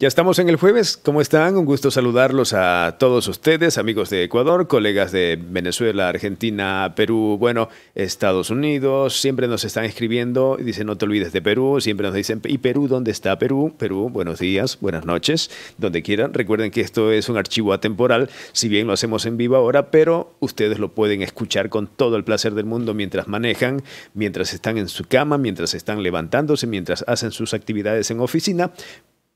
Ya estamos en el jueves. ¿Cómo están? Un gusto saludarlos a todos ustedes, amigos de Ecuador, colegas de Venezuela, Argentina, Perú, bueno, Estados Unidos. Siempre nos están escribiendo y dicen, no te olvides de Perú. Siempre nos dicen, ¿y Perú dónde está Perú? Perú, buenos días, buenas noches, donde quieran. Recuerden que esto es un archivo atemporal, si bien lo hacemos en vivo ahora, pero ustedes lo pueden escuchar con todo el placer del mundo mientras manejan, mientras están en su cama, mientras están levantándose, mientras hacen sus actividades en oficina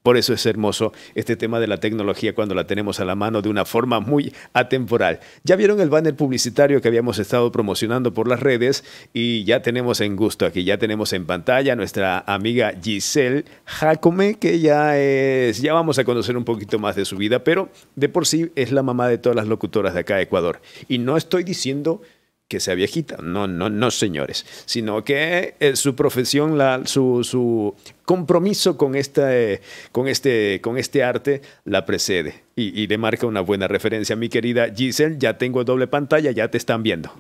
por eso es hermoso este tema de la tecnología cuando la tenemos a la mano de una forma muy atemporal. Ya vieron el banner publicitario que habíamos estado promocionando por las redes y ya tenemos en gusto aquí, ya tenemos en pantalla nuestra amiga Giselle Jacome, que ya es, ya vamos a conocer un poquito más de su vida, pero de por sí es la mamá de todas las locutoras de acá de Ecuador. Y no estoy diciendo que sea viejita. No, no, no, señores. Sino que eh, su profesión, la, su, compromiso con, esta, eh, con, este, con este arte la precede y, y, le marca una buena referencia. Mi querida Giselle, ya tengo doble pantalla, ya te están viendo.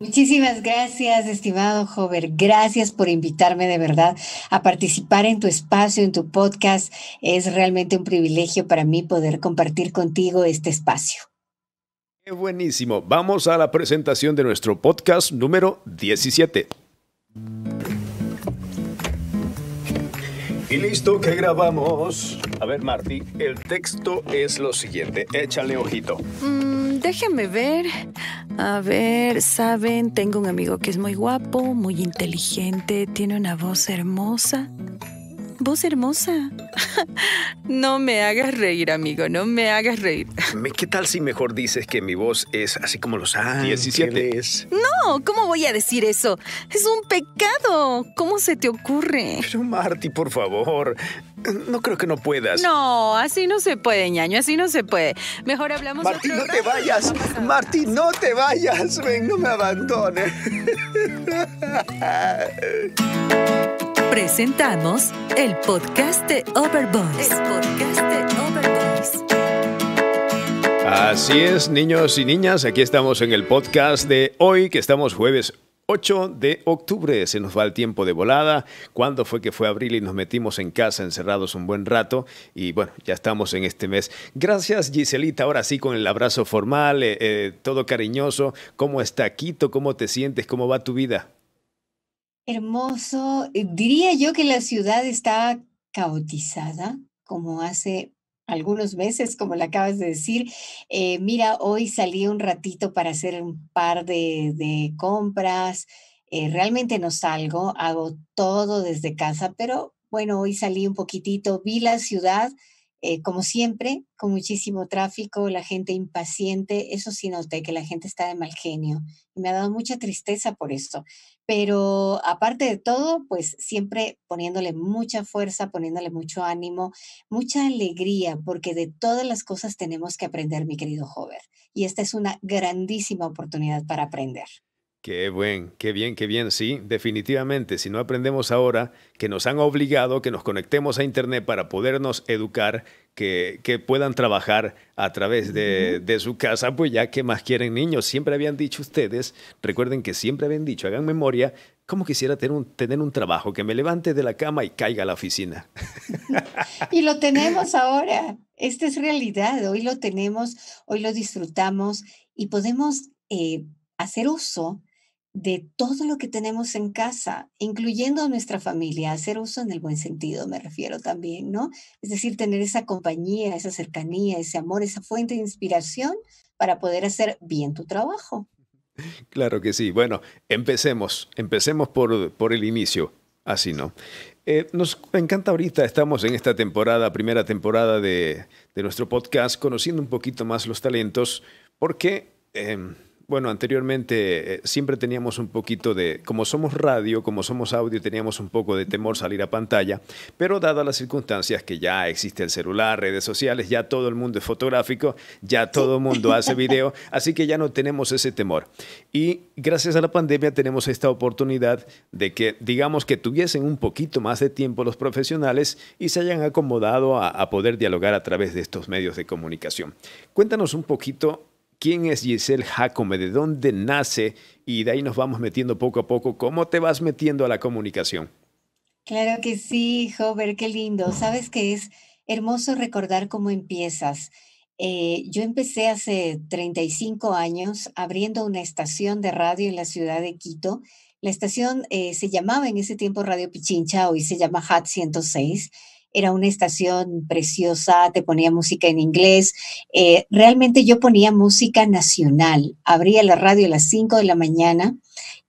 Muchísimas gracias, estimado Jover. Gracias por invitarme de verdad a participar en tu espacio, en tu podcast. Es realmente un privilegio para mí poder compartir contigo este espacio. Qué buenísimo. Vamos a la presentación de nuestro podcast número 17. Y listo que grabamos. A ver, Marty, el texto es lo siguiente. Échale ojito. Mm, Déjenme déjame ver. A ver, saben, tengo un amigo que es muy guapo, muy inteligente, tiene una voz hermosa. Voz hermosa. no me hagas reír, amigo, no me hagas reír. ¿Qué tal si mejor dices que mi voz es así como los ángeles? 17. No, ¿cómo voy a decir eso? Es un pecado. ¿Cómo se te ocurre? Pero Marty, por favor. No creo que no puedas. No, así no se puede, ñaño, así no se puede. Mejor hablamos Martín, no te vayas. Martín, no te vayas. Ven, no me abandones. Presentamos el podcast de Overboys. Así es, niños y niñas, aquí estamos en el podcast de hoy, que estamos jueves 8 de octubre, se nos va el tiempo de volada. ¿Cuándo fue que fue abril y nos metimos en casa encerrados un buen rato? Y bueno, ya estamos en este mes. Gracias, Giselita. Ahora sí, con el abrazo formal, eh, eh, todo cariñoso. ¿Cómo está Quito? ¿Cómo te sientes? ¿Cómo va tu vida? Hermoso. Eh, diría yo que la ciudad está caotizada, como hace algunos meses, como le acabas de decir. Eh, mira, hoy salí un ratito para hacer un par de, compras. Eh, realmente no salgo, hago todo desde casa, pero bueno, hoy salí un poquitito, vi la ciudad, como siempre, con muchísimo tráfico, la gente impaciente, eso sí noté que la gente está de mal genio y me ha dado mucha tristeza por eso pero aparte de todo, pues siempre poniéndole mucha fuerza, poniéndole mucho ánimo, mucha alegría, porque de todas las cosas tenemos que aprender, mi querido Hover. Y esta es una grandísima oportunidad para aprender. Qué buen, qué bien, qué bien. Sí, definitivamente, si no aprendemos ahora que nos han obligado, que nos conectemos a Internet para podernos educar, que, que puedan trabajar a través de, su casa, pues ya que más quieren niños. Siempre habían dicho ustedes, recuerden que siempre habían dicho, hagan memoria, ¿cómo quisiera tener un, tener un trabajo? Que me levante de la cama y caiga a la oficina. y lo tenemos ahora. Esta es realidad. Hoy lo tenemos, hoy lo disfrutamos y podemos eh, hacer uso de todo lo que tenemos en casa, incluyendo a nuestra familia, hacer uso en el buen sentido, me refiero también, ¿no? Es decir, tener esa compañía, esa cercanía, ese amor, esa fuente de inspiración para poder hacer bien tu trabajo. Claro que sí. Bueno, empecemos, empecemos por, por el inicio, así, ¿no? Eh, nos encanta ahorita, estamos en esta temporada, primera temporada de, nuestro podcast, conociendo un poquito más los talentos, porque... Em, bueno, anteriormente eh, siempre teníamos un poquito de, como somos radio, como somos audio, teníamos un poco de temor salir a pantalla, pero dadas las circunstancias que ya existe el celular, redes sociales, ya todo el mundo es fotográfico, ya todo el mundo hace video, así que ya no tenemos ese temor. Y gracias a la pandemia tenemos esta oportunidad de que, digamos, que tuviesen un poquito más de tiempo los profesionales y se hayan acomodado a, a poder dialogar a través de estos medios de comunicación. Cuéntanos un poquito quién es Giselle Jacome, de dónde nace y de ahí nos vamos metiendo poco a poco. ¿Cómo te vas metiendo a la comunicación? Claro que sí, Ver qué lindo. Sabes que es hermoso recordar cómo empiezas. Eh, yo empecé hace 35 años abriendo una estación de radio en la ciudad de Quito. La estación eh, se llamaba en ese tiempo Radio Pichincha, hoy se llama HAT 106 era una estación preciosa, te ponía música en inglés. Eh, realmente yo ponía música nacional, abría la radio a las 5 de la mañana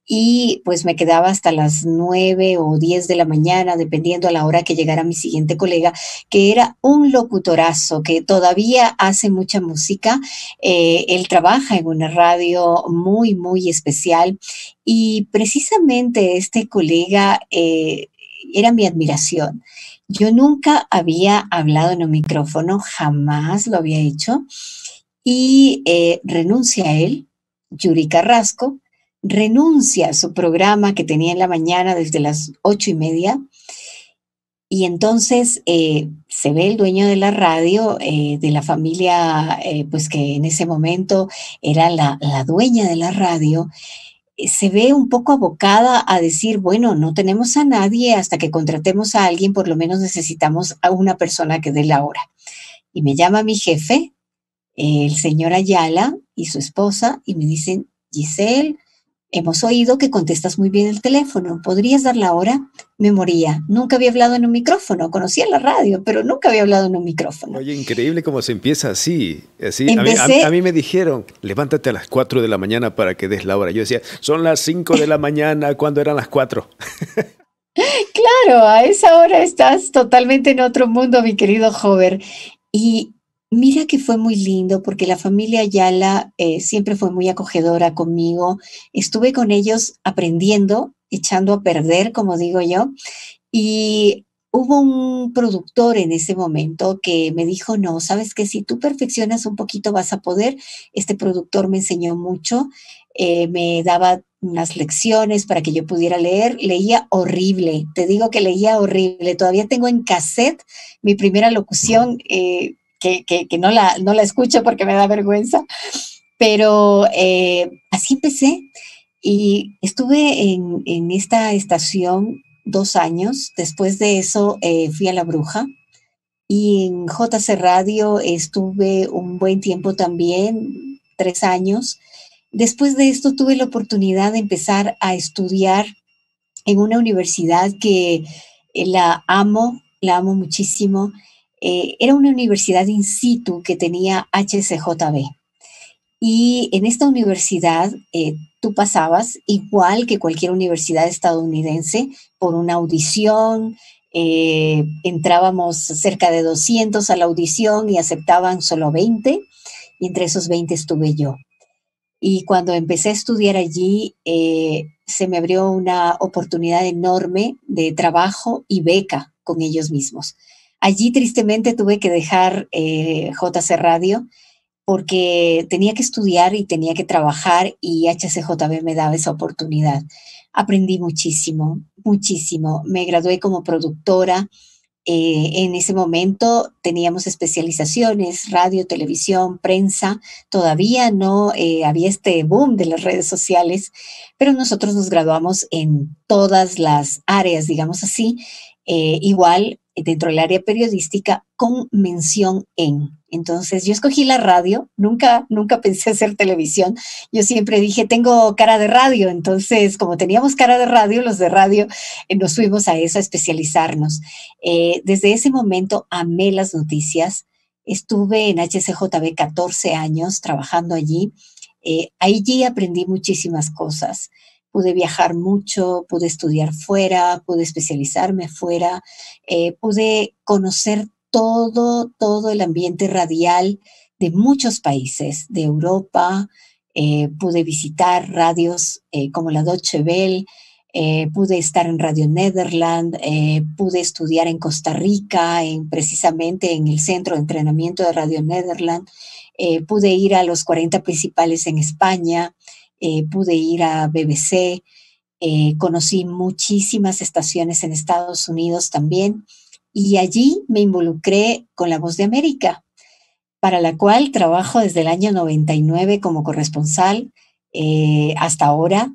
y pues me quedaba hasta las 9 o 10 de la mañana, dependiendo a la hora que llegara mi siguiente colega, que era un locutorazo, que todavía hace mucha música. Eh, él trabaja en una radio muy, muy especial y precisamente este colega eh, era mi admiración. Yo nunca había hablado en un micrófono, jamás lo había hecho, y eh, renuncia a él, Yuri Carrasco, renuncia a su programa que tenía en la mañana desde las ocho y media, y entonces eh, se ve el dueño de la radio, eh, de la familia, pues que en ese momento era la, dueña de la radio, eh, se ve un poco abocada a decir, bueno, no tenemos a nadie hasta que contratemos a alguien, por lo menos necesitamos a una persona que dé la hora. Y me llama mi jefe, el señor Ayala y su esposa, y me dicen, Giselle, Hemos oído que contestas muy bien el teléfono. ¿Podrías dar la hora? Me moría. Nunca había hablado en un micrófono. Conocía la radio, pero nunca había hablado en un micrófono. Oye, increíble cómo se empieza así. así. a, mí, me dijeron, levántate a las 4 de la mañana para que des la hora. Yo decía, son las 5 de la mañana cuando eran las 4. claro, a esa hora estás totalmente en otro mundo, mi querido Jover. Y Mira que fue muy lindo porque la familia Ayala eh, siempre fue muy acogedora conmigo. Estuve con ellos aprendiendo, echando a perder, como digo yo. Y hubo un productor en ese momento que me dijo, no, sabes que si tú perfeccionas un poquito vas a poder. Este productor me enseñó mucho, eh, me daba unas lecciones para que yo pudiera leer. Leía horrible, te digo que leía horrible. Todavía tengo en cassette mi primera locución. Eh, que, no, la, no la escucho porque me da vergüenza, pero eh, así empecé y estuve en, esta estación dos años, después de eso eh, fui a La Bruja y en JC Radio estuve un buen tiempo también, tres años. Después de esto tuve la oportunidad de empezar a estudiar en una universidad que eh, la amo, la amo muchísimo eh, era una universidad in situ que tenía HCJB. Y en esta universidad eh, tú pasabas, igual que cualquier universidad estadounidense, por una audición. Eh, entrábamos cerca de 200 a la audición y aceptaban solo 20. Y entre esos 20 estuve yo. Y cuando empecé a estudiar allí, se me abrió una oportunidad enorme de trabajo y beca con ellos mismos. Allí tristemente tuve que dejar eh, JC Radio porque tenía que estudiar y tenía que trabajar y HCJB me daba esa oportunidad. Aprendí muchísimo, muchísimo. Me gradué como productora. Eh, en ese momento teníamos especializaciones, radio, televisión, prensa, todavía no eh, había este boom de las redes sociales, pero nosotros nos graduamos en todas las áreas, digamos así, eh, igual dentro del área periodística con mención en. Entonces yo escogí la radio, nunca, nunca pensé hacer televisión, yo siempre dije, tengo cara de radio, entonces como teníamos cara de radio, los de radio eh, nos fuimos a eso, a especializarnos. Eh, desde ese momento amé las noticias, estuve en HCJB 14 años trabajando allí, allí aprendí muchísimas cosas pude viajar mucho, pude estudiar fuera, pude especializarme fuera, eh, pude conocer todo, todo el ambiente radial de muchos países, de Europa, eh, pude visitar radios eh, como la Deutsche Welle, pude estar en Radio Nederland, pude estudiar en Costa Rica, en, precisamente en el centro de entrenamiento de Radio Nederland, pude ir a los 40 principales en España, eh, pude ir a BBC, eh, conocí muchísimas estaciones en Estados Unidos también y allí me involucré con La Voz de América, para la cual trabajo desde el año 99 como corresponsal eh, hasta ahora.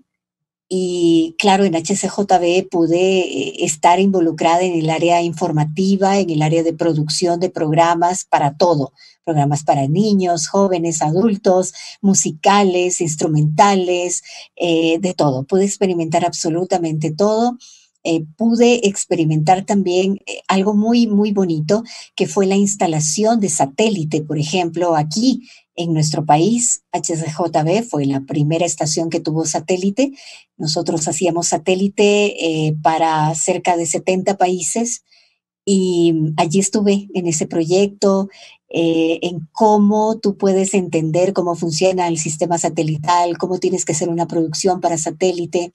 Y claro, en HCJB pude estar involucrada en el área informativa, en el área de producción de programas, para todo, programas para niños, jóvenes, adultos, musicales, instrumentales, eh, de todo. Pude experimentar absolutamente todo. Eh, pude experimentar también eh, algo muy, muy bonito, que fue la instalación de satélite, por ejemplo, aquí en nuestro país. HCJB fue la primera estación que tuvo satélite. Nosotros hacíamos satélite para cerca de 70 países y allí estuve en ese proyecto, eh, en cómo tú puedes entender cómo funciona el sistema satelital, cómo tienes que hacer una producción para satélite.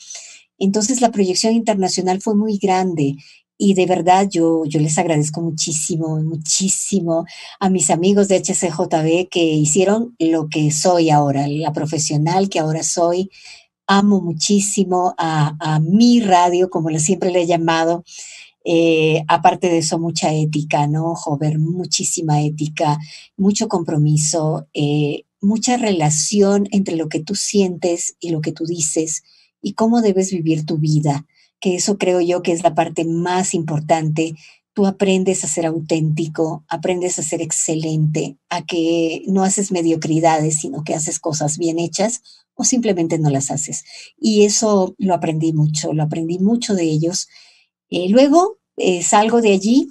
Entonces la proyección internacional fue muy grande y de verdad yo, yo les agradezco muchísimo, muchísimo a mis amigos de HCJB que hicieron lo que soy ahora, la profesional que ahora soy. Amo muchísimo a, a mi radio, como siempre le he llamado, eh, aparte de eso, mucha ética, ¿no? joder muchísima ética, mucho compromiso, eh, mucha relación entre lo que tú sientes y lo que tú dices y cómo debes vivir tu vida, que eso creo yo que es la parte más importante. Tú aprendes a ser auténtico, aprendes a ser excelente, a que no haces mediocridades, sino que haces cosas bien hechas o simplemente no las haces. Y eso lo aprendí mucho, lo aprendí mucho de ellos eh, luego eh, salgo de allí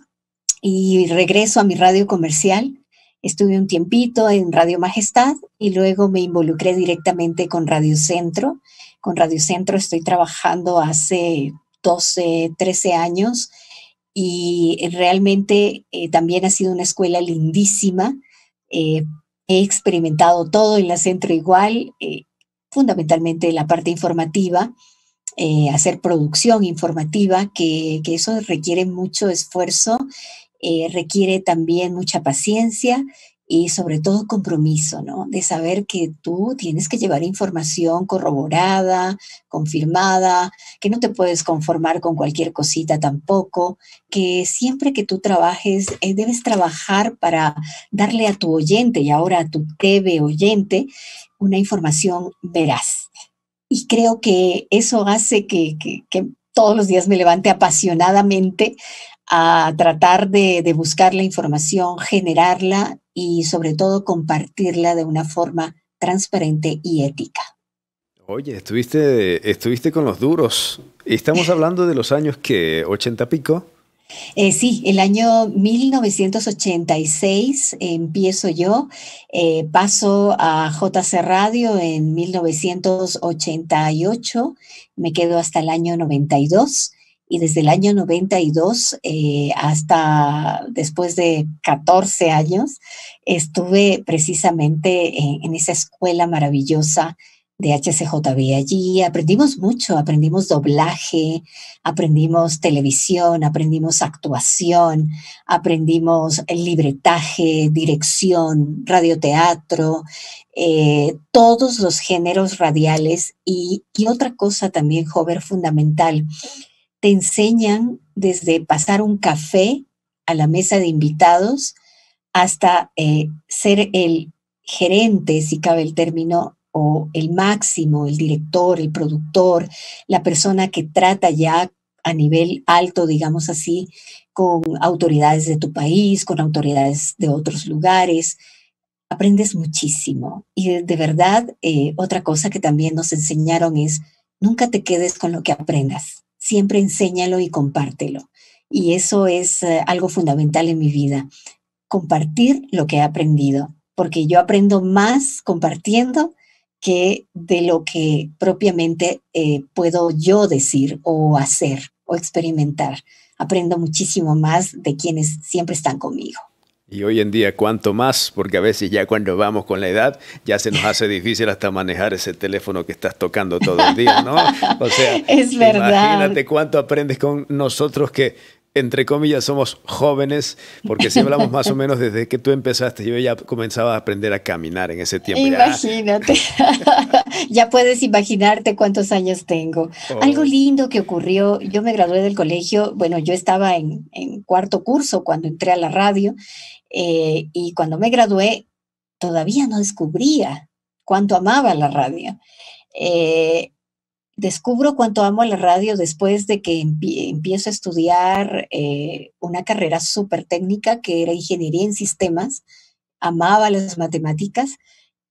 y regreso a mi radio comercial. Estuve un tiempito en Radio Majestad y luego me involucré directamente con Radio Centro. Con Radio Centro estoy trabajando hace 12, 13 años y eh, realmente también ha sido una escuela lindísima. he experimentado todo en la centro igual, fundamentalmente la parte informativa, eh, hacer producción informativa, que, eso requiere mucho esfuerzo, eh, requiere también mucha paciencia y sobre todo compromiso, ¿no? De saber que tú tienes que llevar información corroborada, confirmada, que no te puedes conformar con cualquier cosita tampoco, que siempre que tú trabajes eh, debes trabajar para darle a tu oyente y ahora a tu TV oyente una información veraz y creo que eso hace que, todos los días me levante apasionadamente a tratar de, buscar la información, generarla y sobre todo compartirla de una forma transparente y ética. Oye, estuviste, estuviste con los duros. Estamos hablando de los años que, y pico. Eh, sí, el año 1986 empiezo yo, eh, paso a JC Radio en 1988, me quedo hasta el año 92 y desde el año 92 eh, hasta después de 14 años estuve precisamente en esa escuela maravillosa de HCJB. Allí aprendimos mucho, aprendimos doblaje, aprendimos televisión, aprendimos actuación, aprendimos el libretaje, dirección, radioteatro, eh, todos los géneros radiales y, otra cosa también, Hover, fundamental, te enseñan desde pasar un café a la mesa de invitados hasta eh, ser el gerente, si cabe el término, o el máximo, el director, el productor, la persona que trata ya a nivel alto, digamos así, con autoridades de tu país, con autoridades de otros lugares. Aprendes muchísimo. Y de, verdad, eh, otra cosa que también nos enseñaron es, nunca te quedes con lo que aprendas. Siempre enséñalo y compártelo. Y eso es eh, algo fundamental en mi vida, compartir lo que he aprendido, porque yo aprendo más compartiendo que de lo que propiamente eh, puedo yo decir o hacer o experimentar. Aprendo muchísimo más de quienes siempre están conmigo. Y hoy en día, ¿cuánto más? Porque a veces ya cuando vamos con la edad, ya se nos hace difícil hasta manejar ese teléfono que estás tocando todo el día, ¿no? O sea, imagínate cuánto aprendes con nosotros que entre comillas, somos jóvenes, porque si hablamos más o menos desde que tú empezaste, yo ya comenzaba a aprender a caminar en ese tiempo. Imagínate, ya puedes imaginarte cuántos años tengo. Oh. Algo lindo que ocurrió, yo me gradué del colegio, bueno, yo estaba en, cuarto curso cuando entré a la radio, eh, y cuando me gradué, todavía no descubría cuánto amaba la radio. Eh, descubro cuánto amo la radio después de que empiezo a estudiar eh, una carrera súper técnica que era ingeniería en sistemas. Amaba las matemáticas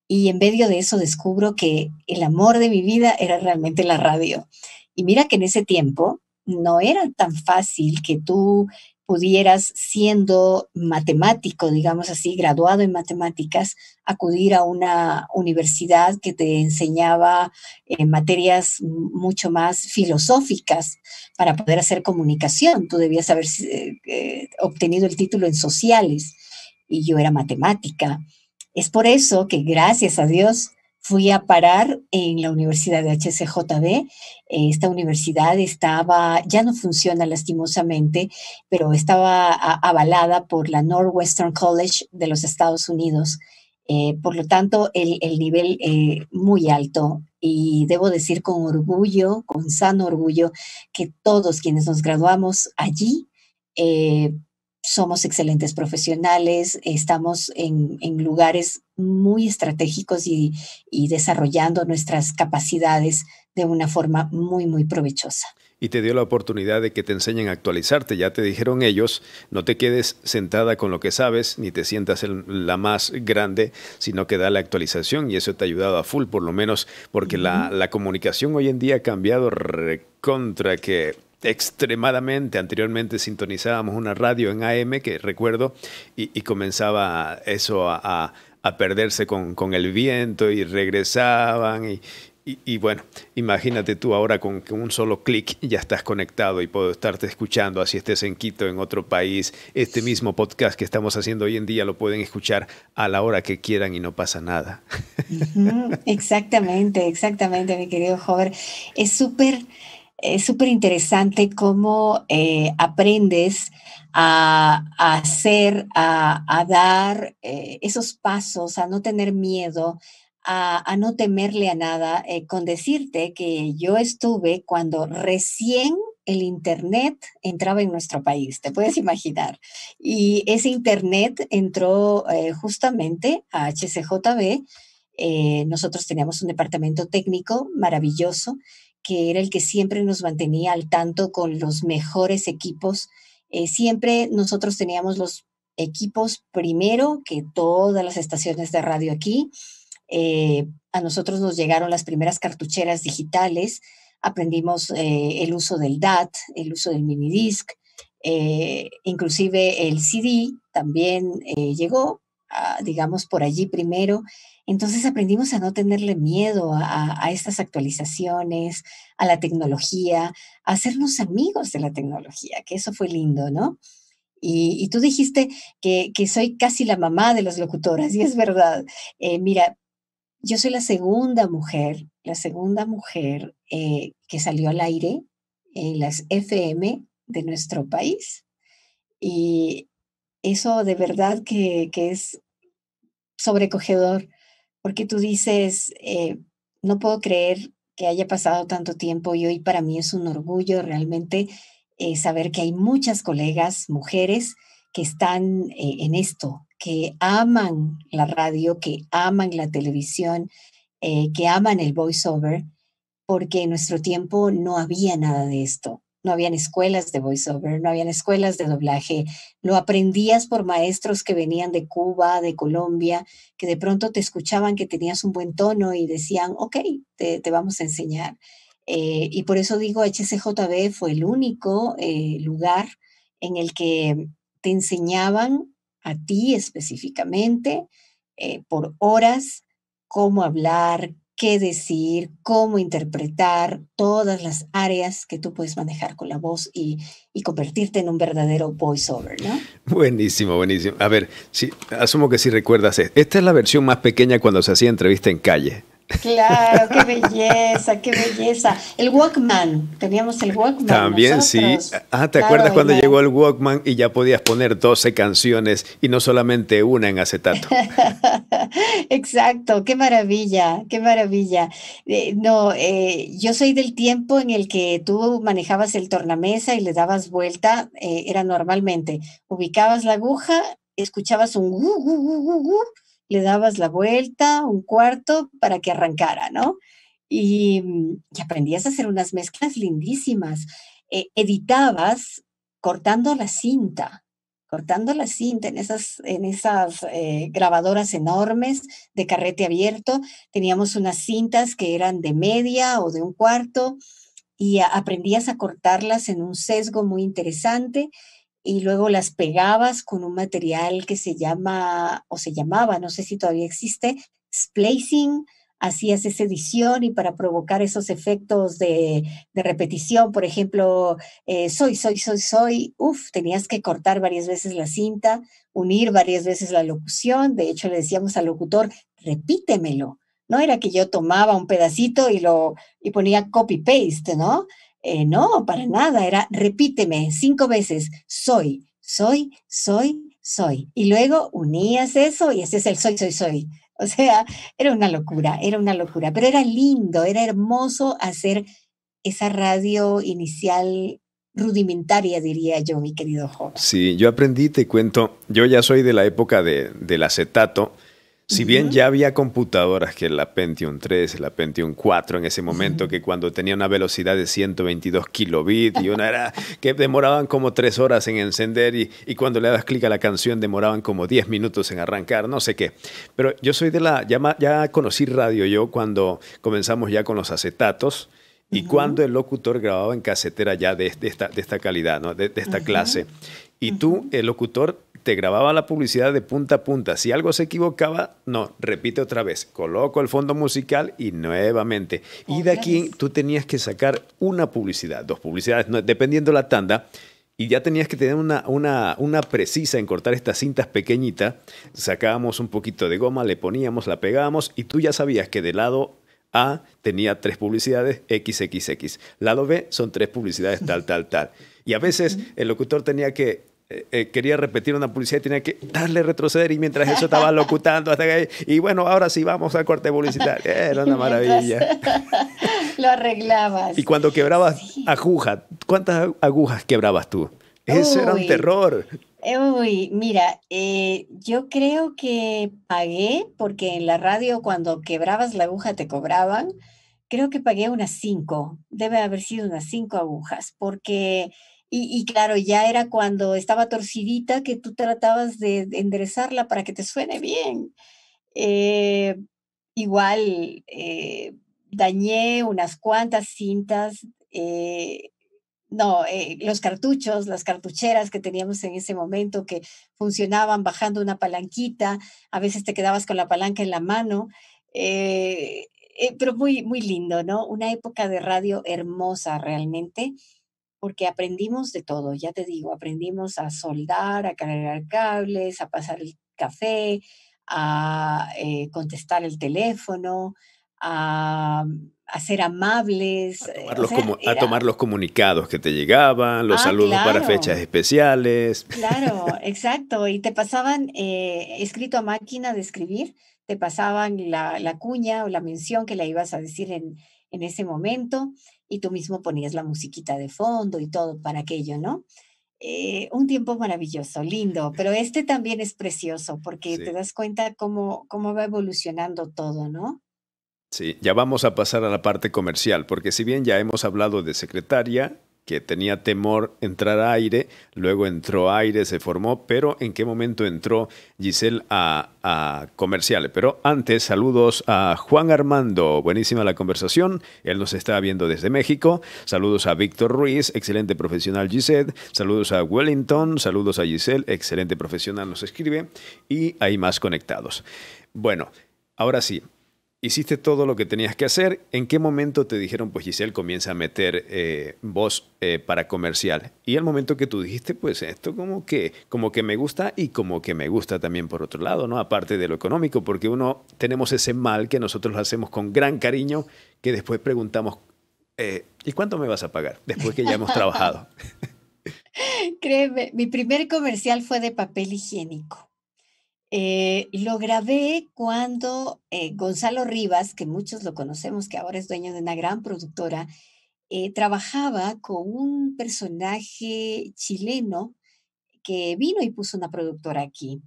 y en medio de eso descubro que el amor de mi vida era realmente la radio. Y mira que en ese tiempo no era tan fácil que tú pudieras, siendo matemático, digamos así, graduado en matemáticas, acudir a una universidad que te enseñaba eh, materias mucho más filosóficas para poder hacer comunicación. Tú debías haber eh, eh, obtenido el título en sociales y yo era matemática. Es por eso que, gracias a Dios, fui a parar en la Universidad de HCJB. Esta universidad estaba, ya no funciona lastimosamente, pero estaba avalada por la Northwestern College de los Estados Unidos. Eh, por lo tanto, el, nivel es eh, muy alto y debo decir con orgullo, con sano orgullo, que todos quienes nos graduamos allí eh, somos excelentes profesionales, estamos en, lugares muy estratégicos y, desarrollando nuestras capacidades de una forma muy, muy provechosa. Y te dio la oportunidad de que te enseñen a actualizarte, ya te dijeron ellos, no te quedes sentada con lo que sabes, ni te sientas en la más grande, sino que da la actualización y eso te ha ayudado a full, por lo menos, porque la, la comunicación hoy en día ha cambiado contra que extremadamente. Anteriormente sintonizábamos una radio en AM que recuerdo y, comenzaba eso a, perderse con, el viento y regresaban y, bueno, imagínate tú ahora con, un solo clic ya estás conectado y puedo estarte escuchando, así estés en Quito, en otro país. Este mismo podcast que estamos haciendo hoy en día lo pueden escuchar a la hora que quieran y no pasa nada. Exactamente, exactamente, mi querido joven Es súper es súper interesante cómo eh, aprendes a, hacer, a, dar eh, esos pasos, a no tener miedo, a, no temerle a nada, eh, con decirte que yo estuve cuando recién el Internet entraba en nuestro país, te puedes imaginar. Y ese Internet entró justamente a HCJB. nosotros teníamos un departamento técnico maravilloso que era el que siempre nos mantenía al tanto con los mejores equipos. Eh, siempre nosotros teníamos los equipos primero que todas las estaciones de radio aquí. Eh, a nosotros nos llegaron las primeras cartucheras digitales, aprendimos eh, el uso del DAT, el uso del minidisc, eh, inclusive el CD también llegó Ah, digamos, por allí primero. Entonces aprendimos a no tenerle miedo a, estas actualizaciones, a la tecnología, a hacernos amigos de la tecnología, que eso fue lindo, ¿no? Y, tú dijiste que, soy casi la mamá de las locutoras, y es verdad. Eh, mira, yo soy la segunda mujer, la segunda mujer eh, que salió al aire en las FM de nuestro país. Y eso de verdad que, es sobrecogedor, porque tú dices, eh, no puedo creer que haya pasado tanto tiempo y hoy para mí es un orgullo realmente eh, saber que hay muchas colegas, mujeres, que están eh, en esto, que aman la radio, que aman la televisión, que aman el voiceover, porque en nuestro tiempo no había nada de esto no habían escuelas de voiceover, no habían escuelas de doblaje, lo aprendías por maestros que venían de Cuba, de Colombia, que de pronto te escuchaban que tenías un buen tono y decían, ok, te, vamos a enseñar. Eh, y por eso digo, HCJB fue el único eh, lugar en el que te enseñaban a ti específicamente eh, por horas cómo hablar, qué decir, cómo interpretar todas las áreas que tú puedes manejar con la voz y, convertirte en un verdadero voiceover, ¿no? Buenísimo, buenísimo. A ver, asumo que si recuerdas. E-, esta es la versión más pequeña cuando se hacía entrevista en calle. Claro, qué belleza, qué belleza. El Walkman, teníamos el Walkman. También sí. Ah, ¿te acuerdas cuando llegó el Walkman y ya podías poner 12 canciones y no solamente una en acetato? Exacto, qué maravilla, qué maravilla. Eh, no, eh, yo soy del tiempo en el que tú manejabas el tornamesa y le dabas vuelta, eh, era normalmente, ubicabas la aguja, escuchabas un gu, gu, gu, gu, le dabas la vuelta, un cuarto para que arrancara, ¿no? Y, mm, aprendías a hacer unas mezclas lindísimas. Eh, editabas cortando la cinta, cortando la cinta en esas, en esas eh, grabadoras enormes de carrete abierto. Teníamos unas cintas que eran de media o de un cuarto y ah, aprendías a cortarlas en un sesgo muy interesante y luego las pegabas con un material que se llama, o se llamaba, no sé si todavía existe, splicing, hacías esa edición y para provocar esos efectos de, repetición, por ejemplo, eh, soy, soy, soy, soy, uff, tenías que cortar varias veces la cinta, unir varias veces la locución, de hecho le decíamos al locutor, repítemelo, no era que yo tomaba un pedacito y lo y ponía copy paste, ¿no? Eh, no, para nada, era repíteme cinco veces, soy, soy, soy, soy. Y luego unías eso y ese es el soy, soy, soy. O sea, era una locura, era una locura, pero era lindo, era hermoso hacer esa radio inicial rudimentaria, diría yo, mi querido Jorge. Sí, yo aprendí, te cuento, yo ya soy de la época del acetato, si bien ya había computadoras que la Pentium 3, la Pentium 4 en ese momento, que cuando tenía una velocidad de 122 kilobits y una era que demoraban como tres horas en encender y, y cuando le das clic a la canción demoraban como 10 minutos en arrancar, no sé qué. Pero yo soy de la, ya, ya conocí radio yo cuando comenzamos ya con los acetatos y cuando el locutor grababa en casetera ya de, esta, calidad, ¿no? de esta clase. Y tú, el locutor, te grababa la publicidad de punta a punta. Si algo se equivocaba, no, repite otra vez. Coloco el fondo musical y nuevamente. Y de aquí tú tenías que sacar una publicidad, dos publicidades, dependiendo la tanda. Y ya tenías que tener una, una, una precisa en cortar estas cintas pequeñitas. Sacábamos un poquito de goma, le poníamos, la pegábamos y tú ya sabías que de lado a tenía tres publicidades XXX. Lado B son tres publicidades tal, tal, tal. Y a veces el locutor tenía que eh, eh, quería repetir una publicidad y tenía que darle retroceder y mientras eso estaba locutando hasta que... Y bueno, ahora sí vamos al corte publicitario. Era una maravilla. lo arreglabas. Y cuando quebrabas aguja ¿cuántas agujas quebrabas tú? Eso era un terror. mira, eh, yo creo que pagué, porque en la radio cuando quebrabas la aguja te cobraban, creo que pagué unas cinco, debe haber sido unas cinco agujas, porque y, claro, ya era cuando estaba torcidita que tú tratabas de, enderezarla para que te suene bien. Eh, igual eh, dañé unas cuantas cintas, eh, no, los cartuchos, las cartucheras que teníamos en ese momento que funcionaban bajando una palanquita, a veces te quedabas con la palanca en la mano. pero muy, muy lindo, ¿no? Una época de radio hermosa realmente porque aprendimos de todo, ya te digo, aprendimos a soldar, a cargar cables, a pasar el café, a eh, contestar el teléfono, a, mm, ser amables. A eh, tomar, los, a tomar los comunicados que te llegaban, los ah, saludos para fechas especiales. Claro, exacto. Y te pasaban, eh, escrito a máquina de escribir, te pasaban la, cuña o la mención que le ibas a decir en, en ese momento y tú mismo ponías la musiquita de fondo y todo para aquello, ¿no? Eh, un tiempo maravilloso, lindo, pero este también es precioso porque te das cuenta cómo, cómo va evolucionando todo, ¿no? Sí, ya vamos a pasar a la parte comercial, porque si bien ya hemos hablado de secretaria, que tenía temor entrar a aire, luego entró aire, se formó, pero ¿en qué momento entró Giselle a, a comerciales? Pero antes, saludos a Juan Armando, buenísima la conversación, él nos está viendo desde México, saludos a Víctor Ruiz, excelente profesional Giselle, saludos a Wellington, saludos a Giselle, excelente profesional nos escribe, y hay más conectados. Bueno, ahora sí, hiciste todo lo que tenías que hacer. ¿En qué momento te dijeron, pues Giselle comienza a meter eh, voz eh, para comercial? Y al momento que tú dijiste, pues esto como que, como que me gusta y como que me gusta también por otro lado, ¿no? Aparte de lo económico, porque uno tenemos ese mal que nosotros lo hacemos con gran cariño, que después preguntamos, eh, ¿y cuánto me vas a pagar? Después que ya hemos trabajado. Créeme, mi primer comercial fue de papel higiénico. Eh, lo grabé cuando eh, Gonzalo Rivas, que muchos lo conocemos, que ahora es dueño de una gran productora, eh, trabajaba con un personaje chileno que vino y puso una productora aquí.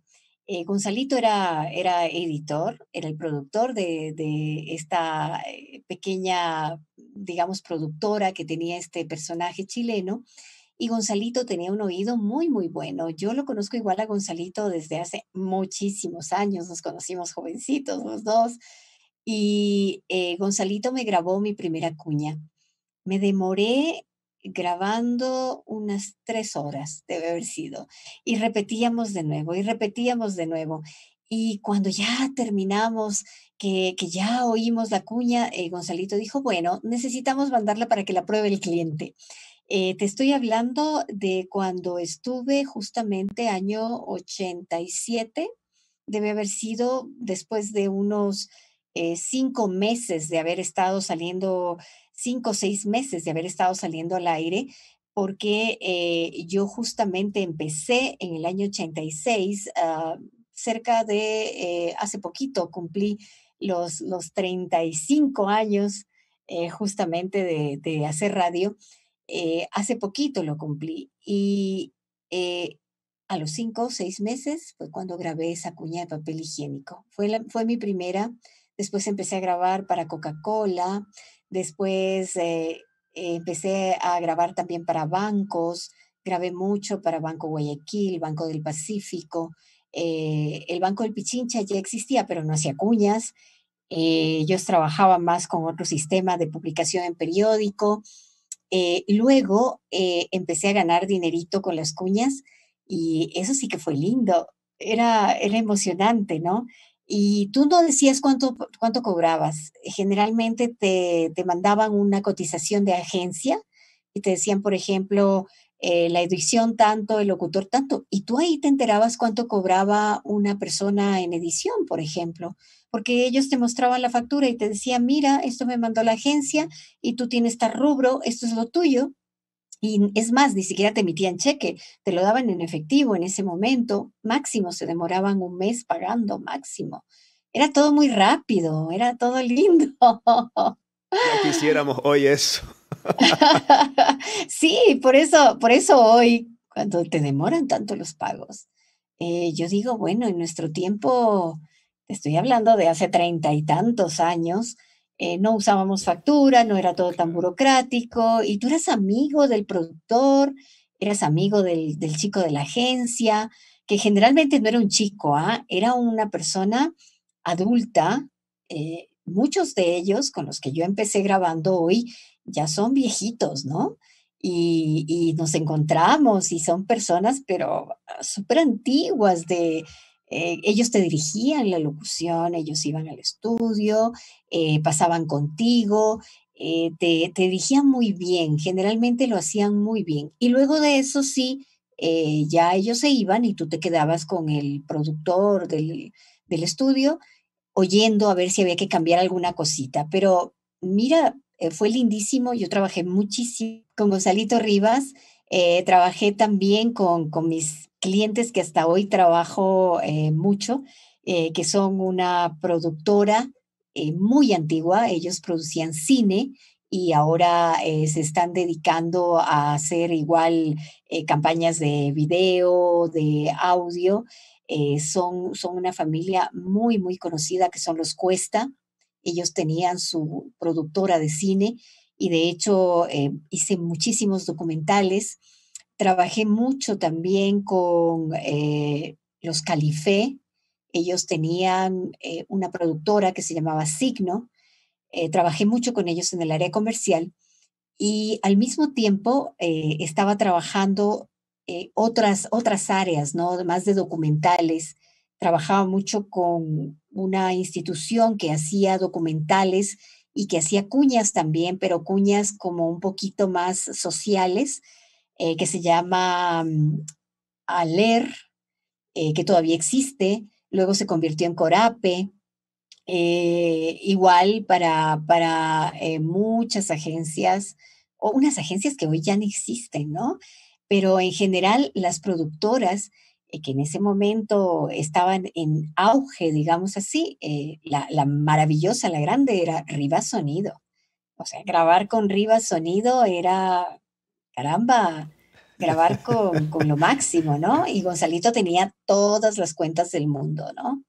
Gonzalito era, editor, era el productor de, de esta pequeña, digamos, productora que tenía este personaje chileno. Y Gonzalito tenía un oído muy, muy bueno. Yo lo conozco igual a Gonzalito desde hace muchísimos años. Nos conocimos jovencitos los dos. Y eh, Gonzalito me grabó mi primera cuña. Me demoré grabando unas tres horas, debe haber sido. Y repetíamos de nuevo, y repetíamos de nuevo. Y cuando ya terminamos, que, que ya oímos la cuña, eh, Gonzalito dijo, bueno, necesitamos mandarla para que la pruebe el cliente. Eh, te estoy hablando de cuando estuve justamente año 87, debe haber sido después de unos eh, cinco meses de haber estado saliendo, cinco o seis meses de haber estado saliendo al aire, porque eh, yo justamente empecé en el año 86, ah, cerca de, hace poquito cumplí los, 35 años justamente de hacer radio. Eh, hace poquito lo cumplí y eh, a los cinco o seis meses fue cuando grabé esa cuña de papel higiénico. Fue, fue mi primera. Después empecé a grabar para Coca-Cola. Después eh, empecé a grabar también para bancos. Grabé mucho para Banco Guayaquil, Banco del Pacífico. el Banco del Pichincha ya existía, pero no hacía cuñas. Yo trabajaba más con otro sistema de publicación en periódico eh, luego eh, empecé a ganar dinerito con las cuñas y eso sí que fue lindo, era, era emocionante, ¿no? Y tú no decías cuánto, cuánto cobrabas. Generalmente te, te mandaban una cotización de agencia y te decían, por ejemplo, eh, la edición tanto, el locutor tanto. Y tú ahí te enterabas cuánto cobraba una persona en edición, por ejemplo, porque ellos te mostraban la factura y te decían, mira, esto me mandó la agencia y tú tienes este rubro, esto es lo tuyo. Y es más, ni siquiera te emitían cheque, te lo daban en efectivo en ese momento, máximo, se demoraban un mes pagando, máximo. Era todo muy rápido, era todo lindo. Ya quisiéramos hoy eso. sí, por eso, por eso hoy, cuando te demoran tanto los pagos, eh, yo digo, bueno, en nuestro tiempo te estoy hablando de hace treinta y tantos años, eh, no usábamos factura, no era todo tan burocrático, y tú eras amigo del productor, eras amigo del, chico de la agencia, que generalmente no era un chico, ¿ah? era una persona adulta. Eh, muchos de ellos con los que yo empecé grabando hoy ya son viejitos, ¿no? Y, y, nos encontramos y son personas, pero súper antiguas de eh, ellos te dirigían la locución, ellos iban al estudio, eh, pasaban contigo, eh, te, te, dirigían muy bien, generalmente lo hacían muy bien. Y luego de eso sí, ya ellos se iban y tú te quedabas con el productor del, del estudio oyendo a ver si había que cambiar alguna cosita. Pero mira, fue lindísimo, yo trabajé muchísimo con Gonzalito Rivas eh, trabajé también con, mis clientes que hasta hoy trabajo eh, mucho, eh, que son una productora muy antigua. Ellos producían cine y ahora se están dedicando a hacer igual campañas de video, de audio. son, son una familia muy, muy conocida que son los Cuesta. Ellos tenían su productora de cine y de hecho eh, hice muchísimos documentales. Trabajé mucho también con eh, los Califé. Ellos tenían eh, una productora que se llamaba Signo. trabajé mucho con ellos en el área comercial y al mismo tiempo estaba trabajando otras, otras áreas, ¿no? más de documentales. Trabajaba mucho con una institución que hacía documentales y que hacía cuñas también, pero cuñas como un poquito más sociales, eh, que se llama mm, Aler, eh, que todavía existe, luego se convirtió en Corape, eh, igual para, para muchas agencias, o unas agencias que hoy ya no existen, ¿no? Pero en general las productoras eh, que en ese momento estaban en auge, digamos así, eh, la, maravillosa, la grande era Riva Sonido. O sea, grabar con Riva Sonido era, caramba, grabar con, con, lo máximo, ¿no? Y Gonzalito tenía todas las cuentas del mundo, ¿no?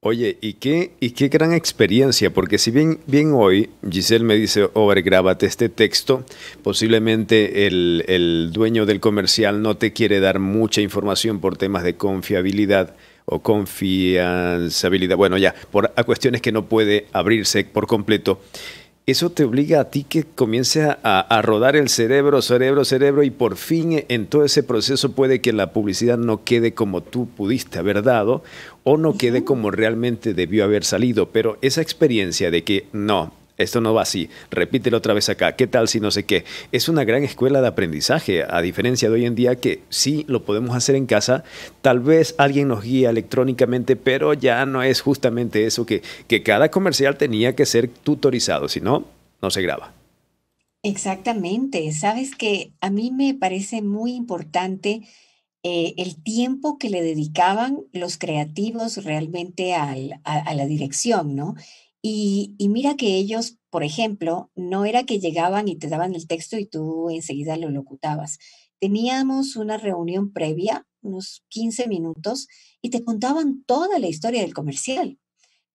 Oye, ¿y qué, y qué gran experiencia, porque si bien, bien hoy Giselle me dice, Over, grábate este texto, posiblemente el, dueño del comercial no te quiere dar mucha información por temas de confiabilidad o confianzabilidad, bueno, ya, por, a cuestiones que no puede abrirse por completo eso te obliga a ti que comience a, a, rodar el cerebro, cerebro, cerebro, y por fin eh, en todo ese proceso puede que la publicidad no quede como tú pudiste haber dado o no quede como realmente debió haber salido. Pero esa experiencia de que no, esto no va así, repítelo otra vez acá, qué tal si no sé qué. Es una gran escuela de aprendizaje, a diferencia de hoy en día que sí lo podemos hacer en casa, tal vez alguien nos guía electrónicamente, pero ya no es justamente eso que, que cada comercial tenía que ser tutorizado, si no, no se graba. Exactamente, sabes que a mí me parece muy importante eh, el tiempo que le dedicaban los creativos realmente a la dirección, ¿no? Y, mira que ellos, por ejemplo, no era que llegaban y te daban el texto y tú enseguida lo locutabas. Teníamos una reunión previa, unos 15 minutos, y te contaban toda la historia del comercial.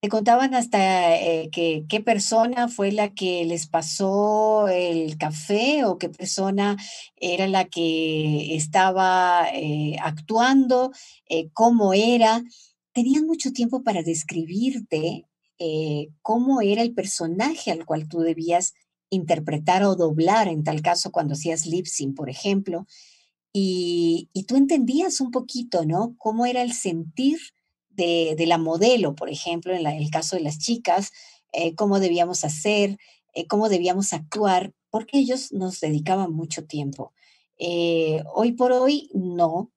Te contaban hasta eh, qué persona fue la que les pasó el café o qué persona era la que estaba eh, actuando, eh, cómo era. Tenían mucho tiempo para describirte eh, cómo era el personaje al cual tú debías interpretar o doblar, en tal caso cuando hacías lip por ejemplo, y, tú entendías un poquito, ¿no? Cómo era el sentir de, la modelo, por ejemplo, en el caso de las chicas, eh, cómo debíamos hacer, eh, cómo debíamos actuar, porque ellos nos dedicaban mucho tiempo. hoy por hoy, no,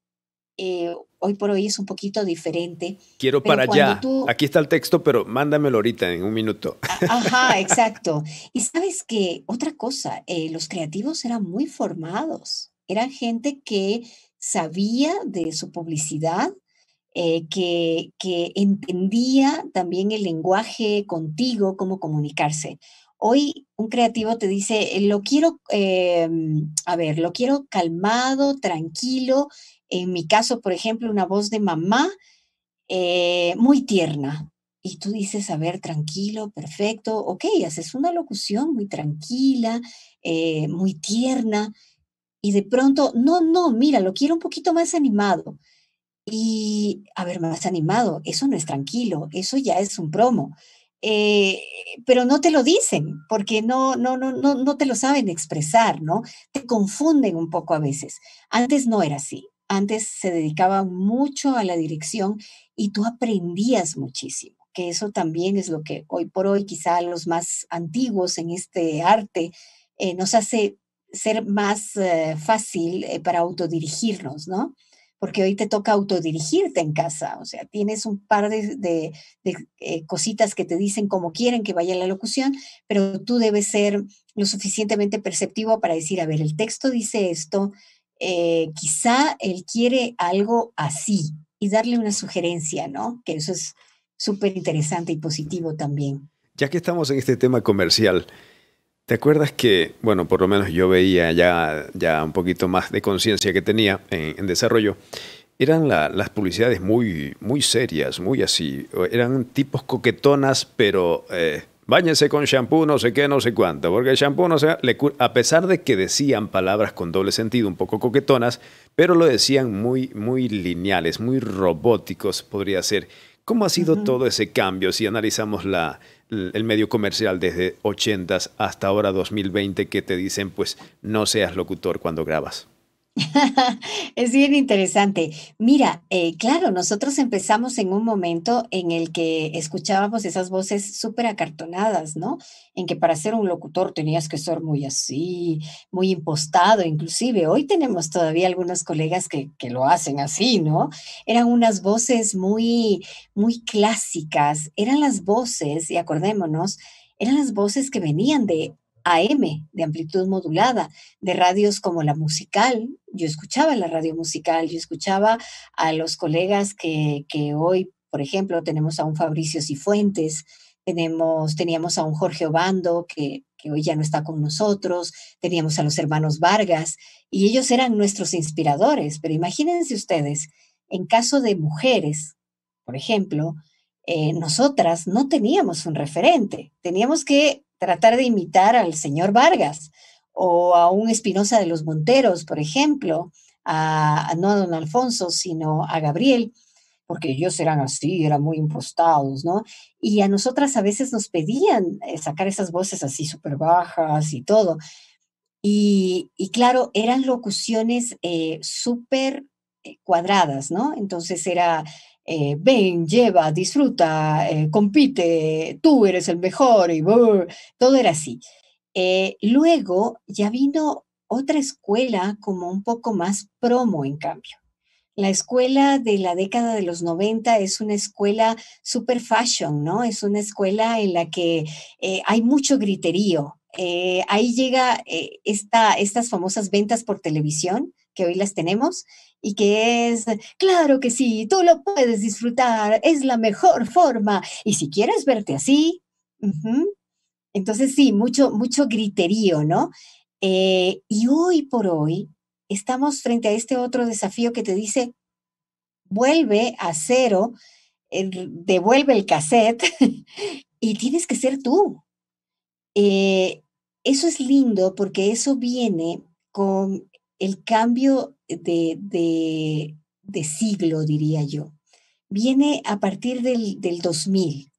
eh, hoy por hoy es un poquito diferente. Quiero para allá. Aquí está el texto, pero mándamelo ahorita en un minuto. Ajá, exacto. Y sabes que otra cosa, eh, los creativos eran muy formados, eran gente que sabía de su publicidad, eh, que, que entendía también el lenguaje contigo, cómo comunicarse. Hoy un creativo te dice, lo quiero, em, a ver, lo quiero calmado, tranquilo, en mi caso, por ejemplo, una voz de mamá eh, muy tierna. Y tú dices, a ver, tranquilo, perfecto, ok, haces una locución muy tranquila, eh, muy tierna, y de pronto, no, no, mira, lo quiero un poquito más animado. Y, a ver, más animado, eso no es tranquilo, eso ya es un promo. Eh, pero no te lo dicen porque no, no, no, no, no te lo saben expresar, ¿no? Te confunden un poco a veces. Antes no era así antes se dedicaba mucho a la dirección y tú aprendías muchísimo, que eso también es lo que hoy por hoy quizá los más antiguos en este arte eh, nos hace ser más eh, fácil eh, para autodirigirnos, ¿no? Porque hoy te toca autodirigirte en casa, o sea, tienes un par de, de cositas que te dicen cómo quieren que vaya la locución, pero tú debes ser lo suficientemente perceptivo para decir, a ver, el texto dice esto, eh, quizá él quiere algo así y darle una sugerencia, ¿no? Que eso es súper interesante y positivo también. Ya que estamos en este tema comercial, ¿te acuerdas que, bueno, por lo menos yo veía ya, ya un poquito más de conciencia que tenía en, desarrollo? Eran las publicidades muy, muy serias, muy así. Eran tipos coquetonas, pero eh, Báñese con shampoo, no sé qué, no sé cuánto, porque el shampoo no se a pesar de que decían palabras con doble sentido, un poco coquetonas, pero lo decían muy, muy lineales, muy robóticos, podría ser. ¿Cómo ha sido todo ese cambio si analizamos la, el medio comercial desde 80 hasta ahora 2020 que te dicen, pues no seas locutor cuando grabas? es bien interesante. Mira, eh, claro, nosotros empezamos en un momento en el que escuchábamos esas voces súper acartonadas, ¿no? En que para ser un locutor tenías que ser muy así, muy impostado, inclusive. Hoy tenemos todavía algunos colegas que, que lo hacen así, ¿no? Eran unas voces muy, muy clásicas, eran las voces, y acordémonos, eran las voces que venían de AM, de amplitud modulada, de radios como la musical. Yo escuchaba la radio musical, yo escuchaba a los colegas que, que hoy, por ejemplo, tenemos a un Fabricio Cifuentes, tenemos, teníamos a un Jorge Obando, que, hoy ya no está con nosotros, teníamos a los hermanos Vargas, y ellos eran nuestros inspiradores. Pero imagínense ustedes, en caso de mujeres, por ejemplo, eh, nosotras no teníamos un referente, teníamos que tratar de imitar al señor Vargas o a un Espinosa de los Monteros, por ejemplo, a, no a don Alfonso, sino a Gabriel, porque ellos eran así, eran muy impostados, ¿no? Y a nosotras a veces nos pedían eh, sacar esas voces así súper bajas y todo. Y, claro, eran locuciones eh, súper eh, cuadradas, ¿no? Entonces era eh, ven, lleva, disfruta, eh, compite, tú eres el mejor, y todo era así. Eh, luego ya vino otra escuela como un poco más promo, en cambio. La escuela de la década de los 90 es una escuela super fashion, ¿no? Es una escuela en la que hay mucho griterío. ahí llega estas famosas ventas por televisión, que hoy las tenemos y que es, claro que sí, tú lo puedes disfrutar, es la mejor forma. Y si quieres verte así, entonces sí, mucho, mucho griterío, ¿no? Eh, y hoy por hoy estamos frente a este otro desafío que te dice, vuelve a cero, devuelve el cassette y tienes que ser tú. Eh, eso es lindo porque eso viene con el cambio de, de, siglo, diría yo, viene a partir del, del 2000.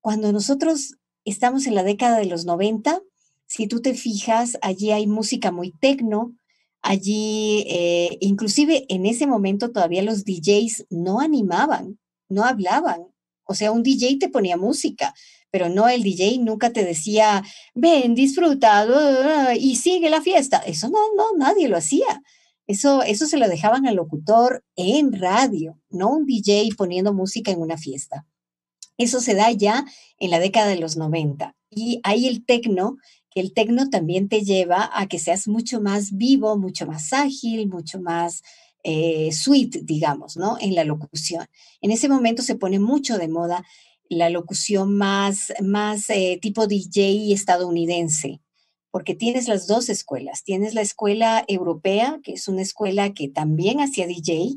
Cuando nosotros estamos en la década de los 90, si tú te fijas, allí hay música muy tecno, allí eh, inclusive en ese momento todavía los DJs no animaban, no hablaban, o sea, un DJ te ponía música, pero no el DJ nunca te decía, ven, disfruta y sigue la fiesta. Eso no, no, nadie lo hacía. Eso, eso se lo dejaban al locutor en radio, no un DJ poniendo música en una fiesta. Eso se da ya en la década de los 90. Y ahí el tecno, que el tecno también te lleva a que seas mucho más vivo, mucho más ágil, mucho más eh, suite, digamos, ¿no? En la locución. En ese momento se pone mucho de moda la locución más, más eh, tipo DJ estadounidense, porque tienes las dos escuelas. Tienes la escuela europea, que es una escuela que también hacía DJ,